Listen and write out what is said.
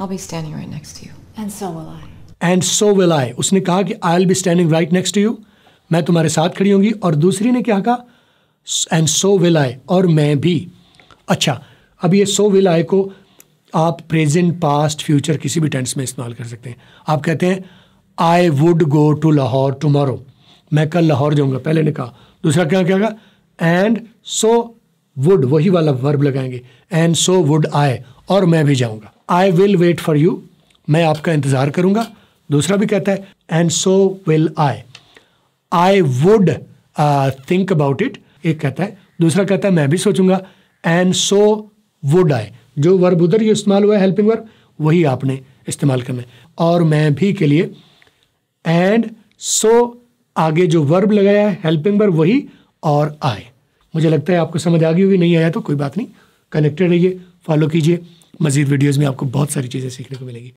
I'll be standing right next to you. And so will I. And so will I. उसने कहा कि I'll be standing right next to you. मैं तुम्हारे साथ खड़ी होंगी और दूसरी ने क्या कहा एंड सो विल आई और मैं भी अच्छा अब ये सो विल आई को आप प्रेजेंट पास्ट फ्यूचर किसी भी टेंस में इस्तेमाल कर सकते हैं आप कहते हैं I would go to Lahore tomorrow मैं कल लाहौर जाऊंगा पहले ने कहा दूसरा क्या क्या कहा एंड सो वुड वही वाला वर्ब लगाएंगे एंड सो वुड आई और मैं भी जाऊंगा I will wait for you मैं आपका इंतज़ार करूंगा दूसरा भी कहता है and so will I I would think about it एक कहता है दूसरा कहता है मैं भी सोचूंगा एंड सो वुड आई जो वर्ब उधर ये इस्तेमाल हुआ है हेल्पिंग वर्ब वही आपने इस्तेमाल करना है और मैं भी के लिए एंड सो so, आगे जो वर्ब लगाया है हेल्पिंग वर्ब वही और आई मुझे लगता है आपको समझ आ गई होगी नहीं आया तो कोई बात नहीं कनेक्टेड रहिए फॉलो कीजिए मजीद वीडियोज़ में आपको बहुत सारी चीज़ें सीखने को मिलेगी